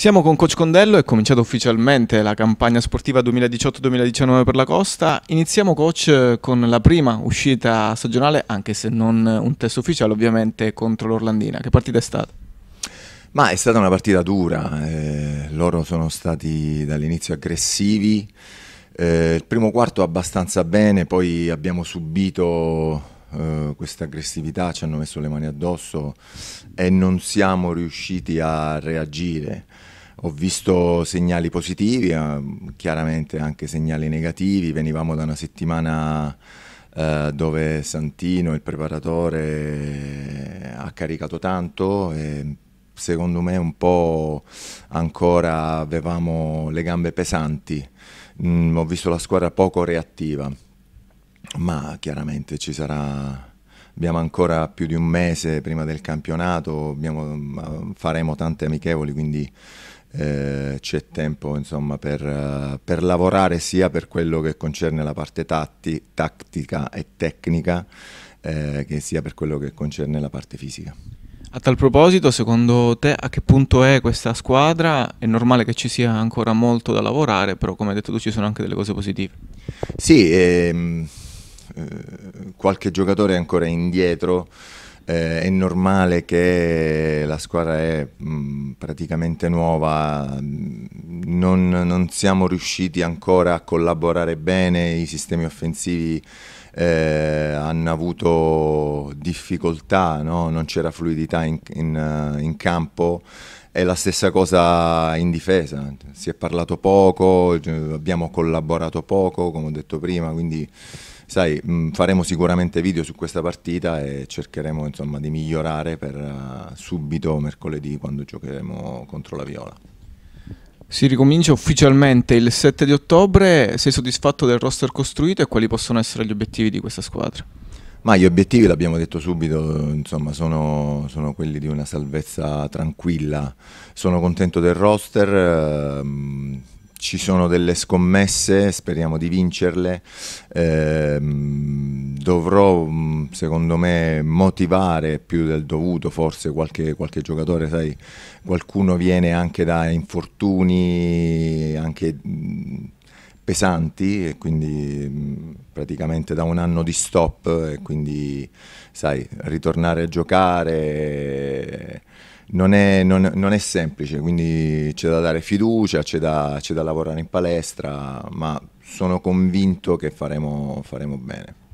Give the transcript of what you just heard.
Siamo con Coach Condello, è cominciata ufficialmente la campagna sportiva 2018-2019 per la Costa. Iniziamo Coach con la prima uscita stagionale, anche se non un test ufficiale ovviamente, contro l'Orlandina. Che partita è stata? Ma è stata una partita dura, eh, loro sono stati dall'inizio aggressivi, eh, il primo quarto abbastanza bene, poi abbiamo subito Uh, questa aggressività ci hanno messo le mani addosso e non siamo riusciti a reagire ho visto segnali positivi, eh, chiaramente anche segnali negativi, venivamo da una settimana eh, dove Santino, il preparatore, ha caricato tanto e secondo me un po' ancora avevamo le gambe pesanti, mm, ho visto la squadra poco reattiva, ma chiaramente ci sarà abbiamo ancora più di un mese prima del campionato, abbiamo, faremo tante amichevoli, quindi eh, c'è tempo insomma, per, per, lavorare sia per quello che concerne la parte tatti, tattica e tecnica, eh, che sia per quello che concerne la parte fisica. A tal proposito, secondo te a che punto è questa squadra? È normale che ci sia ancora molto da lavorare, però come hai detto tu ci sono anche delle cose positive. Sì, ehm, eh, qualche giocatore è ancora indietro, eh, è normale che la squadra è mh, mm, praticamente nuova, mm, non, non, siamo riusciti ancora a collaborare bene, i sistemi offensivi eh, hanno avuto difficoltà, no? non c'era fluidità in, in, eh, in campo. È la stessa cosa in difesa, si è parlato poco, abbiamo collaborato poco, come ho detto prima, quindi sai, mh, mm, faremo sicuramente video su questa partita e cercheremo insomma, di migliorare per uh, subito mercoledì quando giocheremo contro la Viola. Si ricomincia ufficialmente il 7 di ottobre, sei soddisfatto del roster costruito e quali possono essere gli obiettivi di questa squadra? Ma gli obiettivi, l'abbiamo detto subito, insomma, sono, sono, quelli di una salvezza tranquilla. Sono contento del roster, ehm, ci sono delle scommesse, speriamo di vincerle, eh, dovrò mm, secondo me motivare più del dovuto forse qualche, qualche giocatore, sai, qualcuno viene anche da infortuni, anche mm, pesanti e quindi mm, praticamente da un anno di stop e quindi sai ritornare a giocare non è, non, non è semplice, quindi c'è da dare fiducia, c'è da, c'è da, lavorare in palestra, ma sono convinto che faremo, faremo bene.